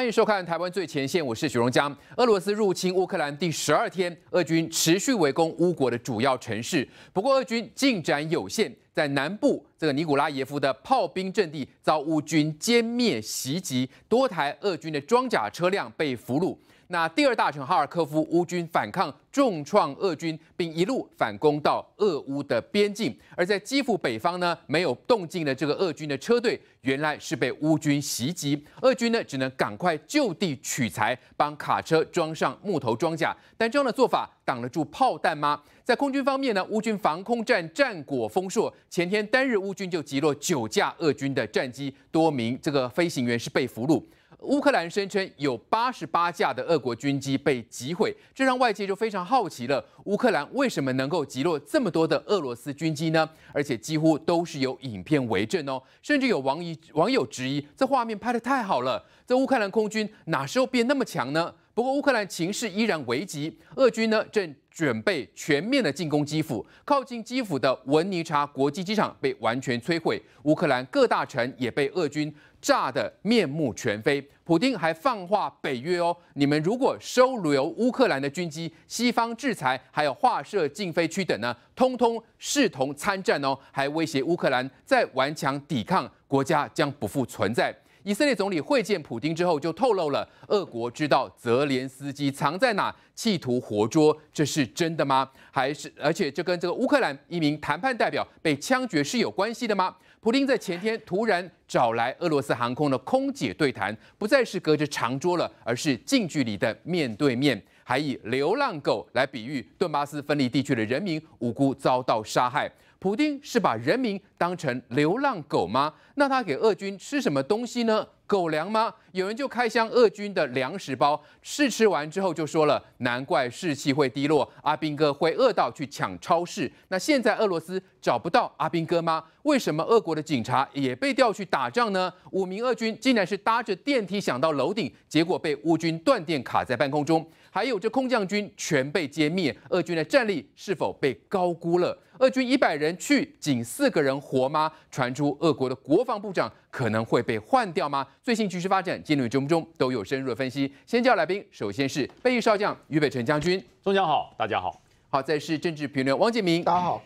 欢迎收看《台湾最前线》，我是许荣江。俄罗斯入侵乌克兰第十二天，俄军持续围攻乌国的主要城市，不过俄军进展有限。在南部，这个尼古拉耶夫的炮兵阵地遭乌军歼灭袭击，多台俄军的装甲车辆被俘虏。那第二大城哈尔科夫，乌军反抗重创俄军，并一路反攻到俄乌的边境。而在基辅北方呢，没有动静的这个俄军的车队，原来是被乌军袭击。俄军呢，只能赶快就地取材，帮卡车装上木头装甲。但这样的做法挡得住炮弹吗？在空军方面呢，乌军防空战战果丰硕，前天单日乌军就击落九架俄军的战机，多名这个飞行员是被俘虏。乌克兰声称有八十八架的俄国军机被击毁，这让外界就非常好奇了。乌克兰为什么能够击落这么多的俄罗斯军机呢？而且几乎都是有影片为证哦，甚至有网一网友质疑：这画面拍得太好了，这乌克兰空军哪时候变那么强呢？不过乌克兰情势依然危急，俄军呢正。准备全面的进攻基辅，靠近基辅的文尼察国际机场被完全摧毁，乌克兰各大城也被俄军炸得面目全非。普京还放话北约哦，你们如果收留乌克兰的军机，西方制裁还有划设禁飞区等呢，通通视同参战哦，还威胁乌克兰在顽强抵抗，国家将不复存在。以色列总理会见普京之后，就透露了俄国知道泽连斯基藏在哪，企图活捉，这是真的吗？还是而且这跟这个乌克兰一名谈判代表被枪决是有关系的吗？普京在前天突然找来俄罗斯航空的空姐对谈，不再是隔着长桌了，而是近距离的面对面，还以流浪狗来比喻顿巴斯分离地区的人民无辜遭到杀害。普京是把人民当成流浪狗吗？那他给俄军吃什么东西呢？狗粮吗？有人就开箱俄军的粮食包试吃完之后就说了，难怪士气会低落，阿兵哥会饿到去抢超市。那现在俄罗斯找不到阿兵哥吗？为什么俄国的警察也被调去打仗呢？五名俄军竟然是搭着电梯想到楼顶，结果被乌军断电卡在半空中。还有这空降军全被歼灭，俄军的战力是否被高估了？俄军一百人去，仅四个人活吗？传出俄国的国防部长可能会被换掉吗？最新局势发展。进入节目中都有深入的分析。先叫来宾，首先是退役少将俞北辰将军，中将好，大家好。好，再是政治评论王建明，大家好。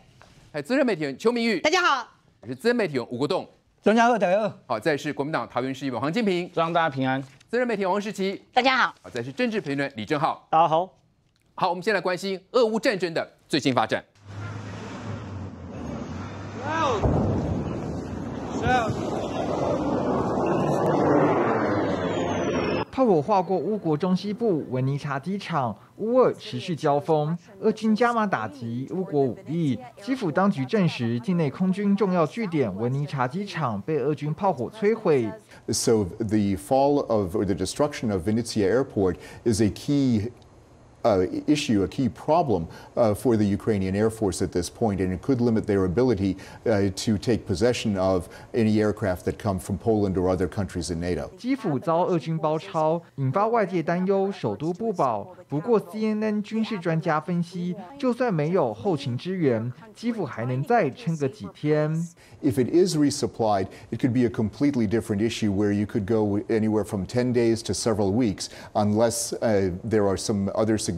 有资深媒体人邱明玉，大家好。是资深媒体人吴国栋，中将二等于二。好，再是国民党桃园市议员黄金平，祝大家平安。资深媒体王世奇，大家好。好，再是政治评论李正浩，大家好。好，我们先来关心俄乌战争的最新发展。炮火划过乌国中西部，维尼察机场，乌尔持续交锋，俄军加码打击乌国武力。基辅当局证实，境内空军重要据点维尼察机场被俄军炮火摧毁。So the fall of or the destruction of Vinnytsia Airport is a key. uh, issue, a key problem uh, for the Ukrainian Air Force at this point, and it could limit their ability uh, to take possession of any aircraft that come from Poland or other countries in NATO. If it is resupplied, it could be a completely different issue where you could go anywhere from 10 days to several weeks, unless uh, there are some other significant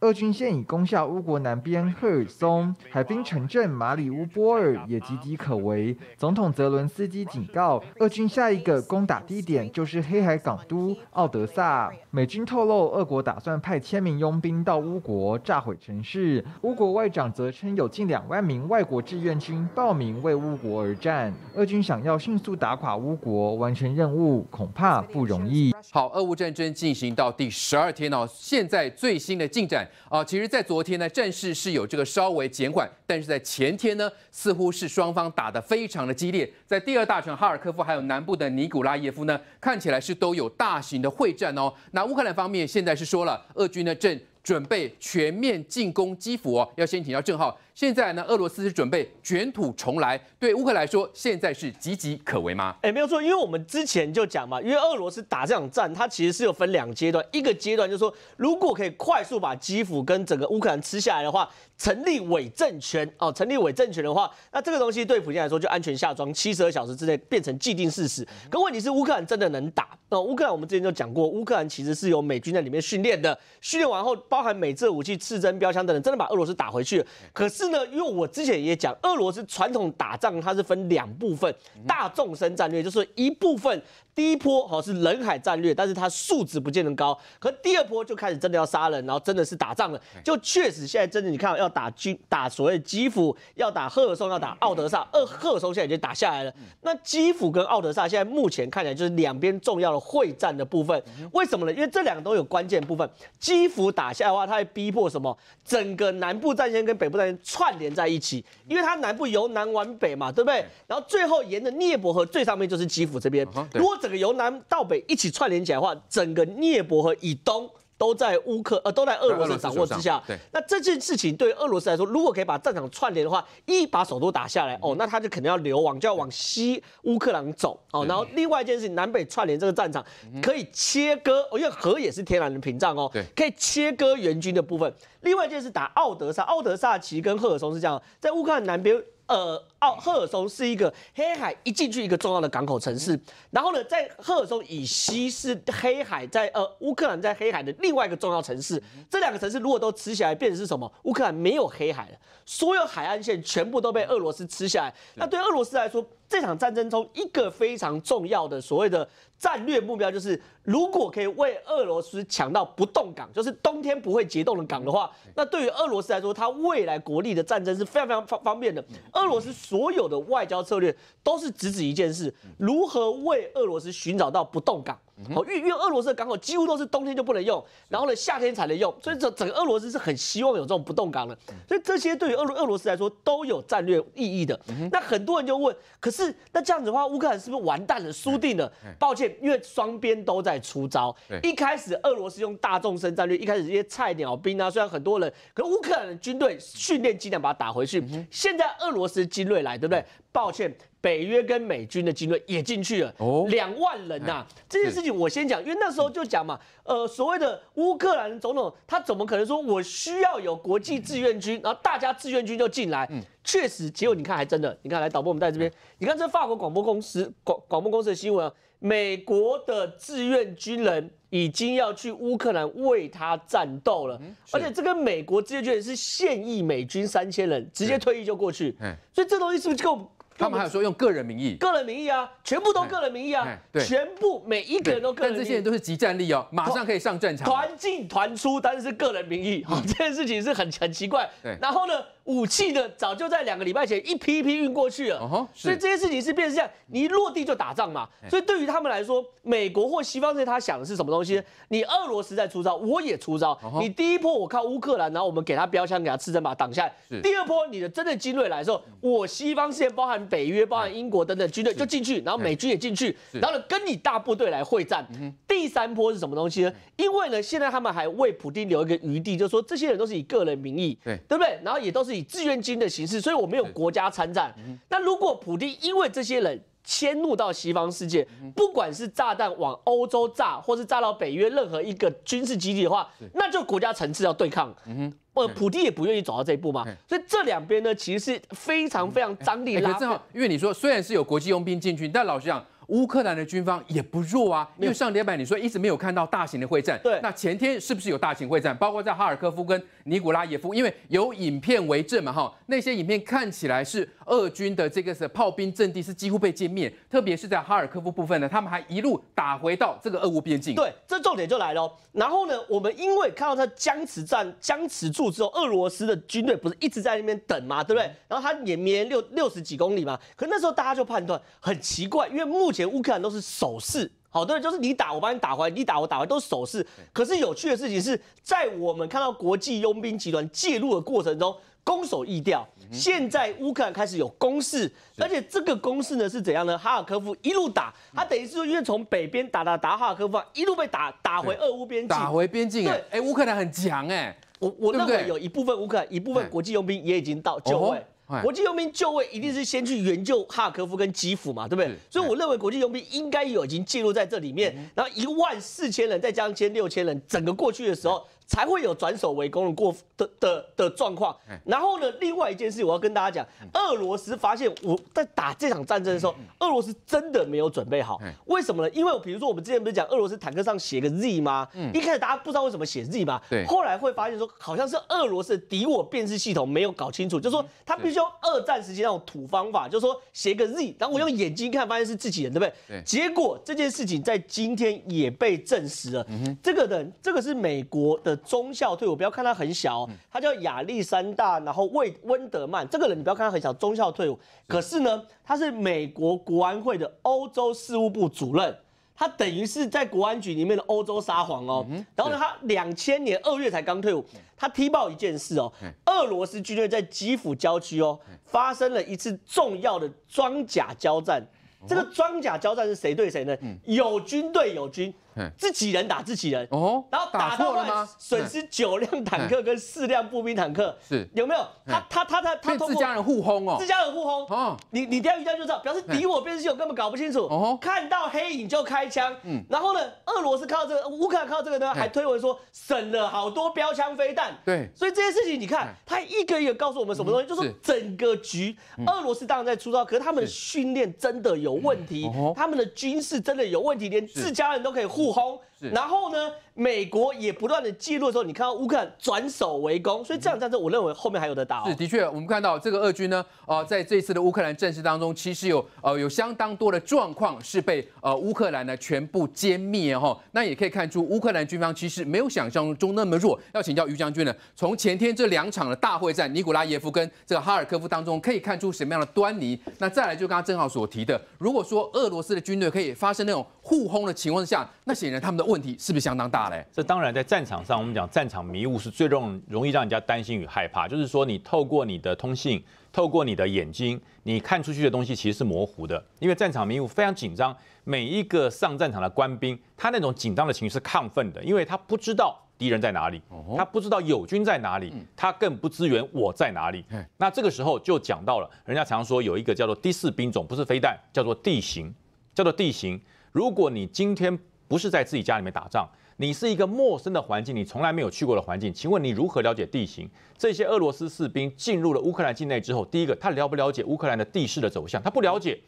俄军现已攻下乌国南边赫尔松海滨城镇马里乌波尔，也岌岌可危。总统泽伦斯基警告，俄军下一个攻打地点就是黑海港都奥德萨。美军透露，俄国打算派千名佣兵到乌国炸毁城市。乌国外长则称，有近两万名外国志愿军报名为乌国而战。俄军想要迅速打垮乌国，完成任务恐怕不容易。好，俄乌战争进行到第十二天哦，现在。在最新的进展啊，其实，在昨天呢，战事是有这个稍微减缓，但是在前天呢，似乎是双方打得非常的激烈，在第二大城哈尔科夫还有南部的尼古拉耶夫呢，看起来是都有大型的会战哦。那乌克兰方面现在是说了，俄军呢正准备全面进攻基辅哦，要先请教正浩。现在呢，俄罗斯是准备卷土重来，对乌克兰来说，现在是岌岌可危吗？哎，没有错，因为我们之前就讲嘛，因为俄罗斯打这场战，它其实是有分两阶段，一个阶段就是说，如果可以快速把基辅跟整个乌克兰吃下来的话，成立伪政权哦，成立伪政权的话，那这个东西对普京来说就安全下装，七十二小时之内变成既定事实。可问题是，乌克兰真的能打？那乌克兰我们之前就讲过，乌克兰其实是有美军在里面训练的，训练完后包含美制武器、刺针标枪等等，真的把俄罗斯打回去。可是。是呢，因为我之前也讲，俄罗斯传统打仗它是分两部分，大众生战略就是一部分第一波好是人海战略，但是它数值不见得高，可第二波就开始真的要杀人，然后真的是打仗了，就确实现在真的你看要打基打所谓基辅，要打赫尔松，要打奥德萨，二赫尔松现在已经打下来了，那基辅跟奥德萨现在目前看起来就是两边重要的会战的部分，为什么呢？因为这两个都有关键部分，基辅打下来的话，它会逼迫什么整个南部战线跟北部战线。串联在一起，因为它南部由南往北嘛，对不对？然后最后沿着涅伯河，最上面就是基辅这边。如果整个由南到北一起串联起来的话，整个涅伯河以东。都在乌克呃都在俄罗斯掌握之下。对，那这件事情对俄罗斯来说，如果可以把战场串联的话，一把首都打下来，哦，那他就肯定要流亡，就要往西乌克兰走，哦，然后另外一件事情，南北串联这个战场可以切割，因为河也是天然的屏障哦，对，可以切割援军的部分。另外一件事，打奥德萨，奥德萨其实跟赫尔松是这样，在乌克兰南边。呃，奥赫尔松是一个黑海一进去一个重要的港口城市，然后呢，在赫尔松以西是黑海，在呃乌克兰在黑海的另外一个重要城市，这两个城市如果都吃下来，变成是什么？乌克兰没有黑海了，所有海岸线全部都被俄罗斯吃下来。那对俄罗斯来说，这场战争中一个非常重要的所谓的。战略目标就是，如果可以为俄罗斯抢到不动港，就是冬天不会结冻的港的话，那对于俄罗斯来说，它未来国力的战争是非常非常方方便的。俄罗斯所有的外交策略都是直指一件事：如何为俄罗斯寻找到不动港。好，因为俄罗斯的港口几乎都是冬天就不能用，然后呢夏天才能用，所以整整个俄罗斯是很希望有这种不动港的，所以这些对于俄俄罗斯来说都有战略意义的。那很多人就问，可是那这样子的话，乌克兰是不是完蛋了，输定了？抱歉，因为双边都在出招。一开始俄罗斯用大众生战略，一开始这些菜鸟兵啊，虽然很多人，可乌克兰军队训练尽量把它打回去。现在俄罗斯精锐来，对不对？抱歉，北约跟美军的军队也进去了，两万人呐。这件事情我先讲，因为那时候就讲嘛，呃，所谓的乌克兰总统他怎么可能说我需要有国际志愿军，然后大家志愿军就进来？嗯，确实，结果你看还真的，你看来导播我们在这边，你看这法国广播公司广广播公司的新闻啊，美国的志愿军人已经要去乌克兰为他战斗了，而且这个美国志愿军人是现役美军三千人，直接退役就过去，所以这东西是不是够？他们还有说用个人名义，个人名义啊，全部都个人名义啊，对，全部每一个人都个人，但这些人都是集战力哦，马上可以上战场，团进团出，但是个人名义，好，这件事情是很很奇怪，对，然后呢？武器呢，早就在两个礼拜前一批一批运过去了，所以这些事情是变成这样，你一落地就打仗嘛。所以对于他们来说，美国或西方些他想的是什么东西？你俄罗斯在出招，我也出招。你第一波我靠乌克兰，然后我们给他标枪，给他刺针把挡下来。第二波你的真的精锐来的时候，我西方界包含北约、包含英国等等军队就进去，然后美军也进去，然后呢跟你大部队来会战。第三波是什么东西呢？因为呢，现在他们还为普京留一个余地，就是说这些人都是以个人名义，对对不对？然后也都是。以志愿军的形式，所以我没有国家参战。那如果普丁因为这些人迁怒到西方世界，不管是炸弹往欧洲炸，或是炸到北约任何一个军事基地的话，那就国家层次要对抗。嗯，我普丁也不愿意走到这一步嘛。所以这两边呢，其实是非常非常张力拉。正好，因为你说虽然是有国际佣兵进去，但老实讲。乌克兰的军方也不弱啊，因为上礼板你说一直没有看到大型的会战，对，那前天是不是有大型会战？包括在哈尔科夫跟尼古拉耶夫，因为有影片为证嘛，哈，那些影片看起来是。俄军的这个是炮兵阵地是几乎被歼灭，特别是在哈尔科夫部分呢，他们还一路打回到这个俄乌边境。对，这重点就来了。然后呢，我们因为看到他僵持战僵持住之后，俄罗斯的军队不是一直在那边等嘛，对不对？然后他延绵六六十几公里嘛。可那时候大家就判断很奇怪，因为目前乌克兰都是守势，好的就是你打我把你打回，你打我打回都是守势。可是有趣的事情是在我们看到国际佣兵集团介入的过程中。攻守易调，现在乌克兰开始有攻势，而且这个攻势呢是怎样呢？哈尔科夫一路打，他等于是说，因为从北边打打打哈尔科夫一路被打打回俄乌边境，打回边境。对，哎，乌克兰很强哎，我我认为有一部分乌克兰，一部分国际佣兵也已经到就位，国际佣兵就位一定是先去援救哈尔科夫跟基辅嘛，对不对？所以我认为国际佣兵应该有已经介入在这里面，然后一万四千人再加上千六千人，整个过去的时候。才会有转守为攻的过、的、的、的状况。然后呢，另外一件事我要跟大家讲，俄罗斯发现我在打这场战争的时候，俄罗斯真的没有准备好。为什么呢？因为比如说我们之前不是讲俄罗斯坦克上写个 Z 吗？一开始大家不知道为什么写 Z 吗？后来会发现说，好像是俄罗斯的敌我辨识系统没有搞清楚，就说他必须用二战时期那种土方法，就说写个 Z，然后我用眼睛看，发现是自己人，对不对？对。结果这件事情在今天也被证实了。这个人，这个是美国的。中校退伍，不要看他很小，他叫亚历山大，然后魏温德曼这个人，你不要看他很小，中校退伍，可是呢，他是美国国安会的欧洲事务部主任，他等于是在国安局里面的欧洲沙皇哦。然后呢，他两千年二月才刚退伍，他踢爆一件事哦，俄罗斯军队在基辅郊区哦发生了一次重要的装甲交战，这个装甲交战是谁对谁呢？有军队，有军。自己人打自己人，哦，然后打到乱，损失九辆坦克跟四辆步兵坦克，是有没有？他他他他他自家人互轰哦，自家人互轰哦，你你这样一就知道，表示敌我辨识我根本搞不清楚，哦，看到黑影就开枪，嗯，然后呢，俄罗斯靠这个，乌克兰靠这个呢，还推文说省了好多标枪飞弹，对，所以这些事情你看，他一个一个告诉我们什么东西，就是整个局，俄罗斯当然在出招，可是他们训练真的有问题，他们的军事真的有问题，连自家人都可以互。不好。然后呢，美国也不断的记录的时候，你看到乌克兰转守为攻，所以这场战争我认为后面还有的打。是的确，我们看到这个俄军呢，呃，在这次的乌克兰战事当中，其实有呃有相当多的状况是被呃乌克兰呢全部歼灭哈。那也可以看出乌克兰军方其实没有想象中那么弱。要请教于将军呢，从前天这两场的大会战，尼古拉耶夫跟这个哈尔科夫当中，可以看出什么样的端倪？那再来就刚刚正好所提的，如果说俄罗斯的军队可以发生那种互轰的情况下，那显然他们的。问题是不是相当大嘞？这当然，在战场上，我们讲战场迷雾是最容容易让人家担心与害怕。就是说，你透过你的通信，透过你的眼睛，你看出去的东西其实是模糊的。因为战场迷雾非常紧张，每一个上战场的官兵，他那种紧张的情绪是亢奋的，因为他不知道敌人在哪里，他不知道友军在哪里，他更不支援我在哪里。那这个时候就讲到了，人家常说有一个叫做第四兵种，不是飞弹，叫做地形，叫做地形。如果你今天不是在自己家里面打仗，你是一个陌生的环境，你从来没有去过的环境。请问你如何了解地形？这些俄罗斯士兵进入了乌克兰境内之后，第一个他了不了解乌克兰的地势的走向？他不了解。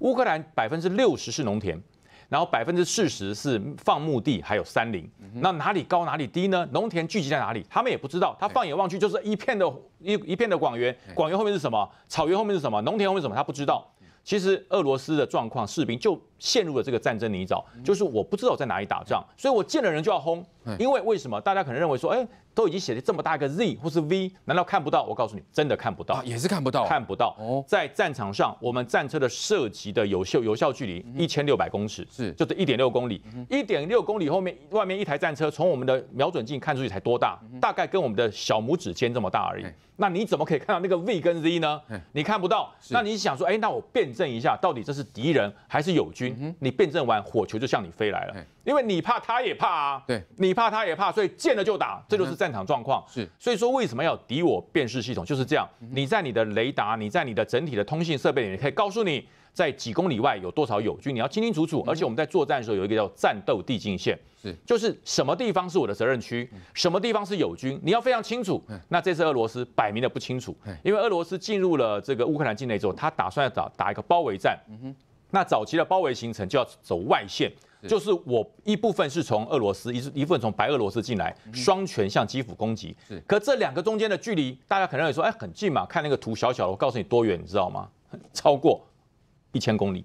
乌克兰百分之六十是农田，然后百分之四十是放牧地，还有山林。那哪里高哪里低呢？农田聚集在哪里？他们也不知道。他放眼望去就是一片的一一片的广原，广原后面是什么？草原后面是什么？农田后面什么？他不知道。其实俄罗斯的状况，士兵就。陷入了这个战争泥沼，就是我不知道在哪里打仗，所以我见了人就要轰。因为为什么大家可能认为说，哎，都已经写了这么大一个 Z 或是 V，难道看不到？我告诉你，真的看不到，也是看不到，看不到。哦，在战场上，我们战车的射击的有效有效距离一千六百公尺，是，就是一点六公里。一点六公里后面外面一台战车，从我们的瞄准镜看出去才多大？大概跟我们的小拇指尖这么大而已。那你怎么可以看到那个 V 跟 Z 呢？你看不到。那你想说，哎，那我辩证一下，到底这是敌人还是友军？你辩证完火球就向你飞来了，因为你怕他也怕啊，对，你怕他也怕，所以见了就打，这就是战场状况。是，所以说为什么要敌我辨识系统就是这样？你在你的雷达，你在你的整体的通信设备里，面，可以告诉你在几公里外有多少友军，你要清清楚楚。而且我们在作战的时候有一个叫战斗地境线，是，就是什么地方是我的责任区，什么地方是友军，你要非常清楚。那这次俄罗斯摆明的不清楚，因为俄罗斯进入了这个乌克兰境内之后，他打算要打打一个包围战。嗯哼。那早期的包围形成就要走外线，就是我一部分是从俄罗斯，一一部分从白俄罗斯进来，双拳向基辅攻击。是，可这两个中间的距离，大家可能有说，哎，很近嘛？看那个图小小的，我告诉你多远，你知道吗？超过一千公里，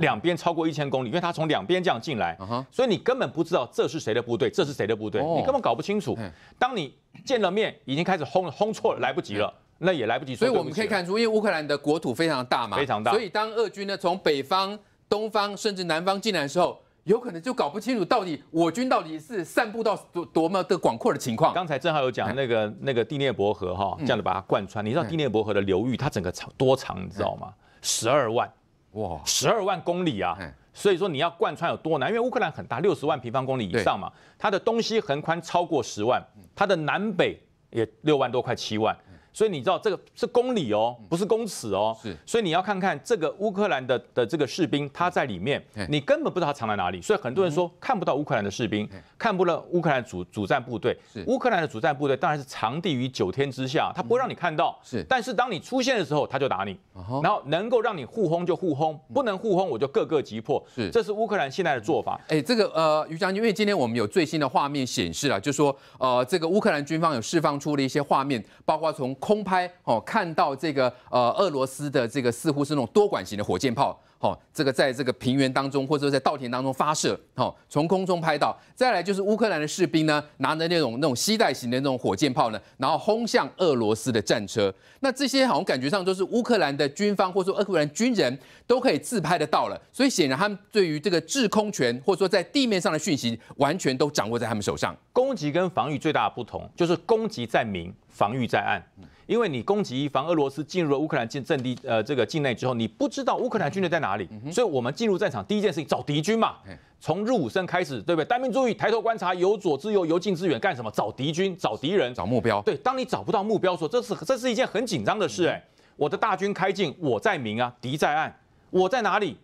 两边超过一千公里，因为他从两边这样进来，所以你根本不知道这是谁的部队，这是谁的部队，你根本搞不清楚。当你见了面，已经开始轰轰，错来不及了。那也来不及，所以我们可以看出，因为乌克兰的国土非常大嘛，非常大。所以当俄军呢从北方、东方，甚至南方进来的时候，有可能就搞不清楚到底我军到底是散布到多多么的广阔的情况。刚才正好有讲那个那个第聂伯河哈，这样子把它贯穿。你知道第聂伯河的流域它整个长多长？你知道吗？十二万哇，十二万公里啊！所以说你要贯穿有多难，因为乌克兰很大，六十万平方公里以上嘛，它的东西横宽超过十万，它的南北也六万多块七万。所以你知道这个是公理哦，不是公尺哦。是，所以你要看看这个乌克兰的的这个士兵，他在里面，你根本不知道他藏在哪里。所以很多人说看不到乌克兰的士兵，看不了乌克兰主主战部队。是，乌克兰的主战部队当然是藏地于九天之下，他不会让你看到。是，但是当你出现的时候，他就打你。然后能够让你互轰就互轰，不能互轰我就各个击破。是，这是乌克兰现在的做法。哎，这个呃，于将军，因为今天我们有最新的画面显示了，就说呃，这个乌克兰军方有释放出了一些画面，包括从。空拍哦，看到这个呃，俄罗斯的这个似乎是那种多管型的火箭炮，哦，这个在这个平原当中或者说在稻田当中发射，哦，从空中拍到。再来就是乌克兰的士兵呢，拿着那种那种膝带型的那种火箭炮呢，然后轰向俄罗斯的战车。那这些好像感觉上都是乌克兰的军方或者说乌克兰军人都可以自拍得到了。所以显然他们对于这个制空权或者说在地面上的讯息，完全都掌握在他们手上。攻击跟防御最大的不同就是攻击在明，防御在暗。因为你攻击防俄罗斯进入了乌克兰境阵地，呃，这个境内之后，你不知道乌克兰军队在哪里，所以我们进入战场第一件事情找敌军嘛。从入伍声开始，对不对？单兵注意抬头观察，由左至右，由近至远，干什么？找敌军，找敌人，找目标。对，当你找不到目标，说这是这是一件很紧张的事哎。我的大军开进，我在明啊，敌在暗，我在哪里？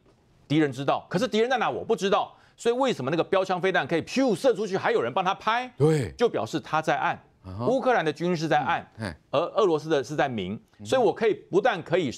敌人知道，可是敌人在哪我不知道。所以为什么那个标枪飞弹可以咻射出去，还有人帮他拍？对，就表示他在暗。乌克兰的军是在暗，而俄罗斯的是在明，所以我可以不但可以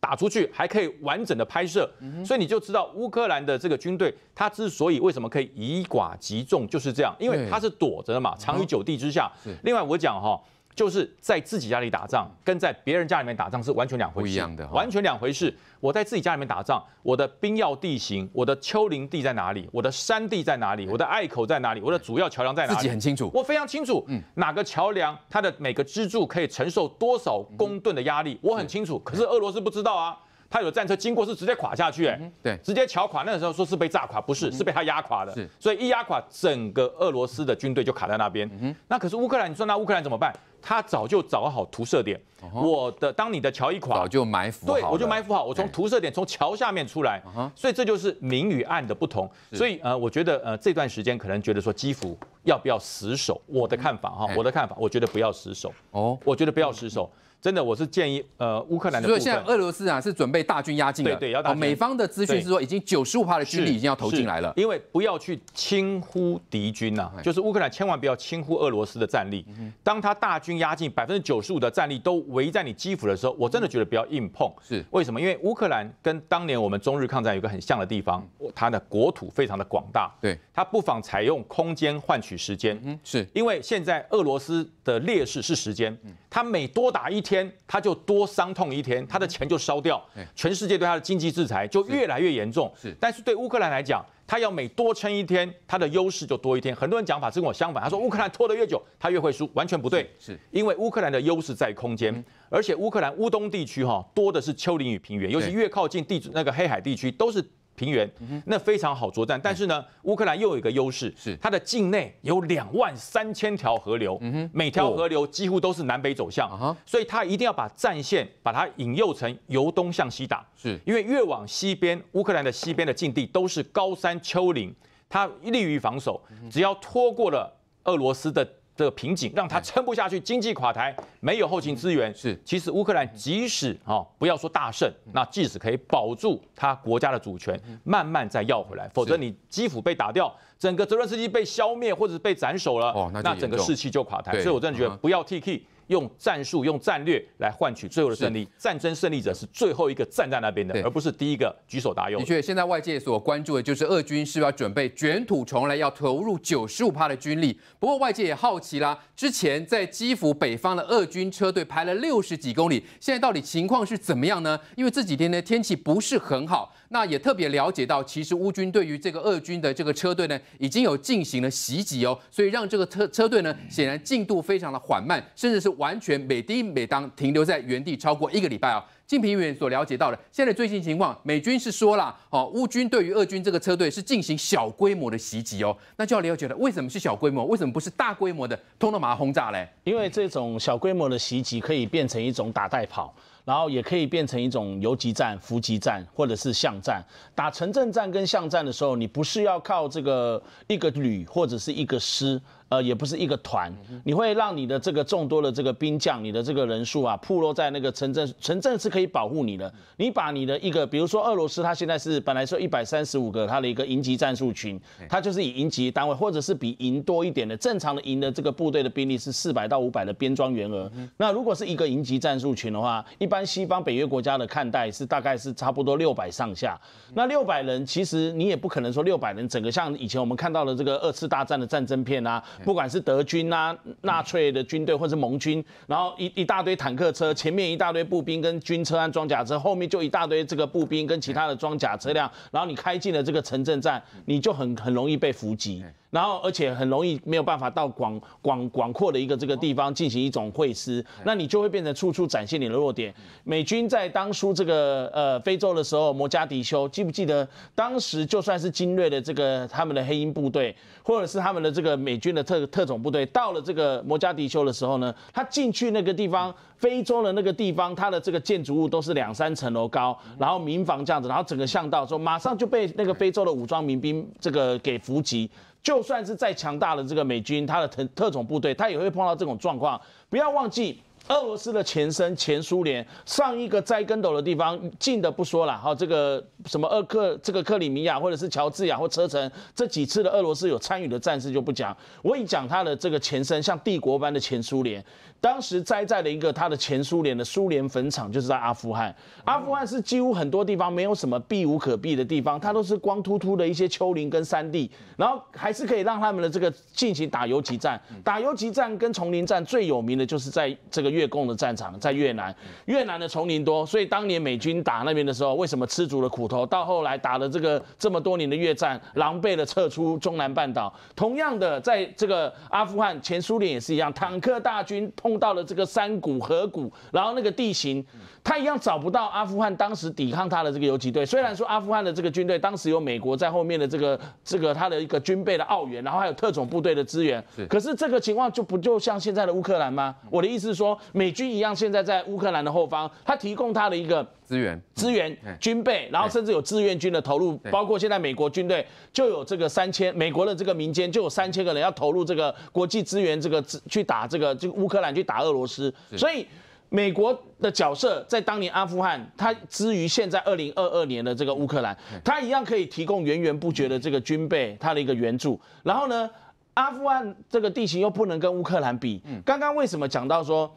打出去，还可以完整的拍摄，所以你就知道乌克兰的这个军队，他之所以为什么可以以寡击众，就是这样，因为他是躲着嘛，藏于九地之下。另外，我讲哈。就是在自己家里打仗，跟在别人家里面打仗是完全两回事，不一样的，完全两回事。我在自己家里面打仗，我的兵要地形，我的丘陵地在哪里，我的山地在哪里，我的隘口在哪里，我的主要桥梁在哪？自己很清楚，我非常清楚，嗯，哪个桥梁它的每个支柱可以承受多少公吨的压力，我很清楚。可是俄罗斯不知道啊。他有战车经过是直接垮下去，哎，对，直接桥垮。那时候说是被炸垮，不是，是被他压垮的。所以一压垮，整个俄罗斯的军队就卡在那边。那可是乌克兰，你说那乌克兰怎么办？他早就找好涂射点，我的，当你的桥一垮，早就埋伏好，对，我就埋伏好，我从涂射点从桥下面出来。所以这就是明与暗的不同。所以呃，我觉得呃这段时间可能觉得说基辅要不要死守？我的看法哈，我的看法，我觉得不要死守。哦，我觉得不要死守。真的，我是建议呃乌克兰的。所以现在俄罗斯啊是准备大军压境了。对对，要打。美方的资讯是说，已经九十五趴的军力已经要投进来了。因为不要去轻忽敌军呐，就是乌克兰千万不要轻忽俄罗斯的战力。当他大军压境，百分之九十五的战力都围在你基辅的时候，我真的觉得不要硬碰。是为什么？因为乌克兰跟当年我们中日抗战有一个很像的地方，它的国土非常的广大。对。他不妨采用空间换取时间。嗯，是。因为现在俄罗斯的劣势是时间，他每多打一。天，他就多伤痛一天，他的钱就烧掉，全世界对他的经济制裁就越来越严重。是，但是对乌克兰来讲，他要每多撑一天，他的优势就多一天。很多人讲法，是跟我相反，他说乌克兰拖得越久，他越会输，完全不对。是，因为乌克兰的优势在空间，而且乌克兰乌东地区哈多的是丘陵与平原，尤其越靠近地那个黑海地区都是。平原那非常好作战，但是呢，乌克兰又有一个优势，是它的境内有两万三千条河流，每条河流几乎都是南北走向，所以它一定要把战线把它引诱成由东向西打，是因为越往西边，乌克兰的西边的境地都是高山丘陵，它利于防守，只要拖过了俄罗斯的。这个瓶颈让他撑不下去，经济垮台，没有后勤资源。是，其实乌克兰即使哦，不要说大胜，那即使可以保住他国家的主权，慢慢再要回来。否则你基辅被打掉，整个泽伦斯基被消灭或者被斩首了，那整个士气就垮台。所以我真的觉得不要踢踢。用战术、用战略来换取最后的胜利。战争胜利者是最后一个站在那边的，而不是第一个举手答应。的确，现在外界所关注的就是俄军是不是要准备卷土重来，要投入九十五趴的军力。不过外界也好奇啦，之前在基辅北方的俄军车队排了六十几公里，现在到底情况是怎么样呢？因为这几天呢天气不是很好，那也特别了解到，其实乌军对于这个俄军的这个车队呢，已经有进行了袭击哦，所以让这个车车队呢显然进度非常的缓慢，甚至是。完全每滴每当停留在原地超过一个礼拜啊，近平原所了解到的，现在最新情况，美军是说了，哦，乌军对于俄军这个车队是进行小规模的袭击哦，那教联又觉得为什么是小规模，为什么不是大规模的通罗马轰炸嘞？因为这种小规模的袭击可以变成一种打带跑，然后也可以变成一种游击战、伏击战或者是巷战，打城镇战跟巷战的时候，你不是要靠这个一个旅或者是一个师。呃，也不是一个团，你会让你的这个众多的这个兵将，你的这个人数啊，铺落在那个城镇，城镇是可以保护你的。你把你的一个，比如说俄罗斯，它现在是本来说一百三十五个它的一个营级战术群，它就是以营级单位，或者是比营多一点的。正常的营的这个部队的兵力是四百到五百的编装员额。那如果是一个营级战术群的话，一般西方北约国家的看待是大概是差不多六百上下。那六百人，其实你也不可能说六百人整个像以前我们看到的这个二次大战的战争片啊。不管是德军啊、纳粹的军队，或者是盟军，然后一一大堆坦克车，前面一大堆步兵跟军车、装甲车，后面就一大堆这个步兵跟其他的装甲车辆，然后你开进了这个城镇战，你就很很容易被伏击，然后而且很容易没有办法到广广广阔的一个这个地方进行一种会师，那你就会变成处处展现你的弱点。美军在当初这个呃非洲的时候，摩加迪修记不记得？当时就算是精锐的这个他们的黑鹰部队，或者是他们的这个美军的。特特种部队到了这个摩加迪丘的时候呢，他进去那个地方，非洲的那个地方，它的这个建筑物都是两三层楼高，然后民房这样子，然后整个巷道说，马上就被那个非洲的武装民兵这个给伏击。就算是再强大的这个美军，他的特特种部队，他也会碰到这种状况。不要忘记。俄罗斯的前身前苏联，上一个栽跟斗的地方，近的不说了。好，这个什么厄克这个克里米亚，或者是乔治亚或车臣，这几次的俄罗斯有参与的战事就不讲。我一讲他的这个前身，像帝国般的前苏联。当时栽在了一个他的前苏联的苏联坟场，就是在阿富汗。阿富汗是几乎很多地方没有什么避无可避的地方，它都是光秃秃的一些丘陵跟山地，然后还是可以让他们的这个进行打游击战。打游击战跟丛林战最有名的就是在这个越共的战场，在越南。越南的丛林多，所以当年美军打那边的时候，为什么吃足了苦头？到后来打了这个这么多年的越战，狼狈的撤出中南半岛。同样的，在这个阿富汗前苏联也是一样，坦克大军。碰到了这个山谷河谷，然后那个地形，他一样找不到阿富汗当时抵抗他的这个游击队。虽然说阿富汗的这个军队当时有美国在后面的这个这个他的一个军备的澳援，然后还有特种部队的支援，可是这个情况就不就像现在的乌克兰吗？我的意思是说，美军一样现在在乌克兰的后方，他提供他的一个资源、资源、军备，然后甚至有志愿军的投入，包括现在美国军队就有这个三千美国的这个民间就有三千个人要投入这个国际资源，这个去打这个这个乌克兰。去打俄罗斯，所以美国的角色在当年阿富汗，它之于现在二零二二年的这个乌克兰，它一样可以提供源源不绝的这个军备，它的一个援助。然后呢，阿富汗这个地形又不能跟乌克兰比。刚刚为什么讲到说？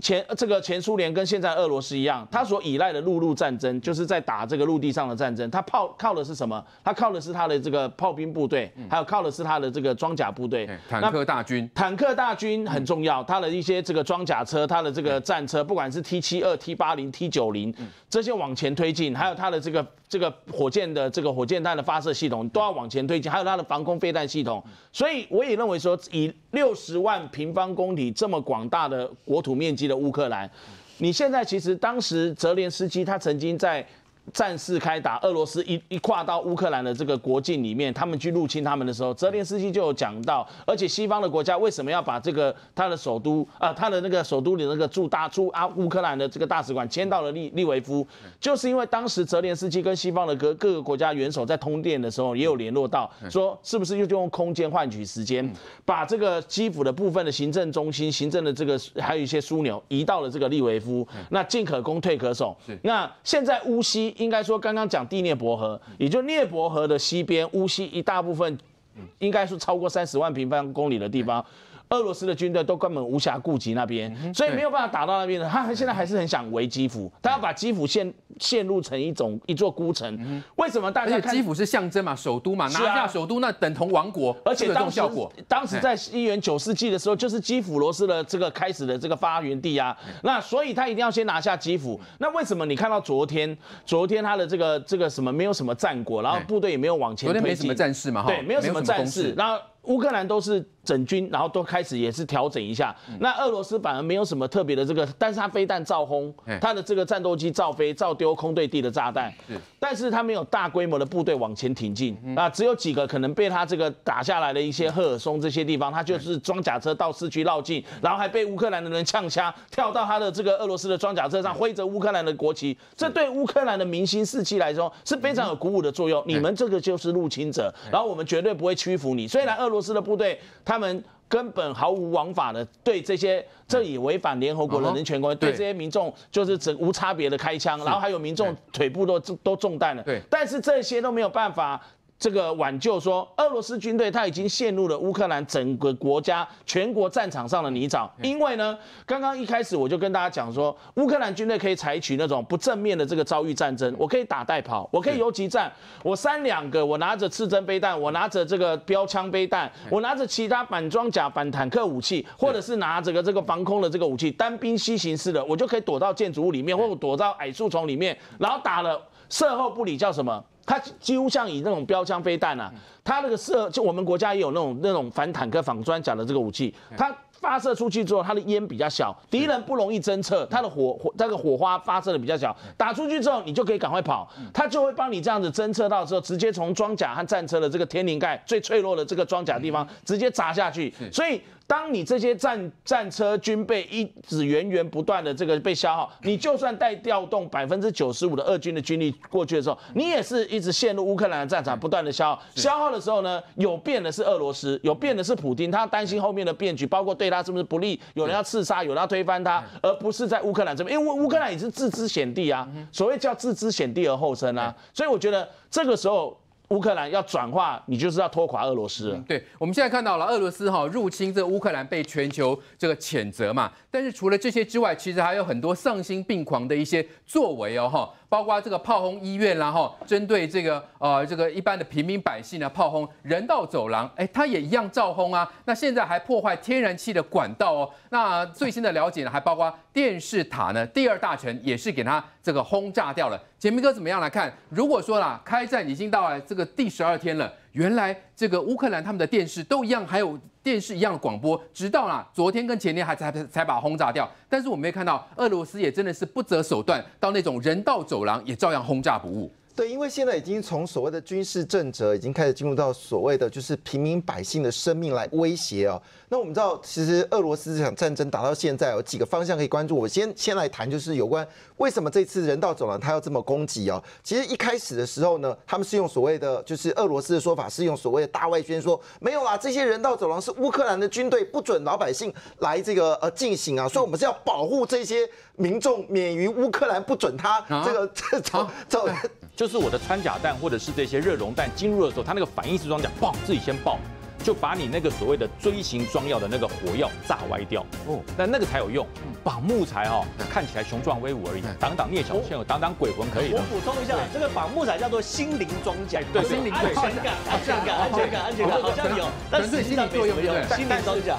前这个前苏联跟现在俄罗斯一样，他所依赖的陆路战争就是在打这个陆地上的战争。他炮靠的是什么？他靠的是他的这个炮兵部队，还有靠的是他的这个装甲部队、坦克大军。坦克大军很重要，他的一些这个装甲车、他的这个战车，不管是 T 七二、T 八零、T 九零这些往前推进，还有他的这个这个火箭的这个火箭弹的发射系统都要往前推进，还有他的防空飞弹系统。所以我也认为说，以六十万平方公里这么广大的国土面，击的乌克兰，你现在其实当时泽连斯基他曾经在。战事开打，俄罗斯一一跨到乌克兰的这个国境里面，他们去入侵他们的时候，泽连斯基就有讲到，而且西方的国家为什么要把这个他的首都啊，他的那个首都的那个驻大驻啊乌克兰的这个大使馆迁到了利利维夫，就是因为当时泽连斯基跟西方的各各个国家元首在通电的时候也有联络到，说是不是就用空间换取时间，把这个基辅的部分的行政中心、行政的这个还有一些枢纽移到了这个利维夫，那进可攻退可守。那现在乌西。应该说，刚刚讲地涅伯河，也就涅伯河的西边，乌西一大部分，应该是超过三十万平方公里的地方。俄罗斯的军队都根本无暇顾及那边，所以没有办法打到那边的。他现在还是很想围基辅，他要把基辅陷陷入成一种一座孤城。为什么？家看基辅是象征嘛，首都嘛，拿下首都那等同王国。而且当时当时在一元九世纪的时候，就是基辅罗斯的这个开始的这个发源地啊。那所以他一定要先拿下基辅。那为什么你看到昨天昨天他的这个这个什么没有什么战果，然后部队也没有往前推进？没什么战事嘛，对，没有什么战事。那乌克兰都是。整军，然后都开始也是调整一下。那俄罗斯反而没有什么特别的这个，但是他非但造轰，他的这个战斗机造飞，造丢空对地的炸弹，但是他没有大规模的部队往前挺进啊，只有几个可能被他这个打下来的一些赫尔松这些地方，他就是装甲车到市区绕境，然后还被乌克兰的人呛瞎，跳到他的这个俄罗斯的装甲车上挥着乌克兰的国旗，这对乌克兰的民心士气来说是非常有鼓舞的作用。你们这个就是入侵者，然后我们绝对不会屈服你。虽然俄罗斯的部队他。他们根本毫无王法的，对这些这已违反联合国的人权公约，对这些民众就是无差别的开枪，然后还有民众腿部都都中弹了。对，但是这些都没有办法。这个挽救说，俄罗斯军队他已经陷入了乌克兰整个国家全国战场上的泥沼。因为呢，刚刚一开始我就跟大家讲说，乌克兰军队可以采取那种不正面的这个遭遇战争，我可以打带跑，我可以游击战，我三两个，我拿着刺针背弹，我拿着这个标枪背弹，我拿着其他反装甲、反坦克武器，或者是拿着个这个防空的这个武器，单兵西行式的，我就可以躲到建筑物里面，或者躲到矮树丛里面，然后打了射后不理叫什么？它几乎像以那种标枪飞弹啊，它那个射就我们国家也有那种那种反坦克仿装甲的这个武器，它发射出去之后，它的烟比较小，敌人不容易侦测，它的火火那个火花发射的比较小，打出去之后你就可以赶快跑，它就会帮你这样子侦测到之后，直接从装甲和战车的这个天灵盖最脆弱的这个装甲地方直接砸下去，所以。当你这些战战车军备一直源源不断的这个被消耗，你就算带调动百分之九十五的俄军的军力过去的时候，你也是一直陷入乌克兰的战场，不断的消耗。消耗的时候呢，有变的是俄罗斯，有变的是普京，他担心后面的变局，包括对他是不是不利，有人要刺杀，有人要推翻他，而不是在乌克兰这边，因为乌克兰也是自知险地啊，所谓叫自知险地而后生啊，所以我觉得这个时候。乌克兰要转化，你就是要拖垮俄罗斯。对我们现在看到了俄罗斯哈入侵这乌克兰被全球这个谴责嘛？但是除了这些之外，其实还有很多丧心病狂的一些作为哦哈。包括这个炮轰医院，然后针对这个呃这个一般的平民百姓啊，炮轰人道走廊，哎，他也一样照轰啊。那现在还破坏天然气的管道哦。那最新的了解呢，还包括电视塔呢，第二大臣也是给他这个轰炸掉了。杰明哥怎么样来看？如果说啦，开战已经到了这个第十二天了。原来这个乌克兰他们的电视都一样，还有电视一样的广播，直到啦昨天跟前天还才才把轰炸掉。但是我没也看到俄罗斯也真的是不择手段，到那种人道走廊也照样轰炸不误。对，因为现在已经从所谓的军事政策已经开始进入到所谓的就是平民百姓的生命来威胁哦。那我们知道，其实俄罗斯这场战争打到现在，有几个方向可以关注。我先先来谈，就是有关为什么这次人道走廊他要这么攻击哦。其实一开始的时候呢，他们是用所谓的就是俄罗斯的说法，是用所谓的大外宣说，没有啦，这些人道走廊是乌克兰的军队不准老百姓来这个呃进行啊，所以我们是要保护这些民众免于乌克兰不准他这个这种走。就是我的穿甲弹或者是这些热熔弹进入的时候，它那个反应式装甲，爆，自己先爆，就把你那个所谓的锥形装药的那个火药炸歪掉。哦，那那个才有用。绑木材哦，看起来雄壮威武而已，挡挡聂小倩，有挡挡鬼魂可以我补充一下，这个绑木材叫做心灵装甲。对，心灵安全感、安全感、安全感、安全感，好像有，但是心理作用心灵装甲。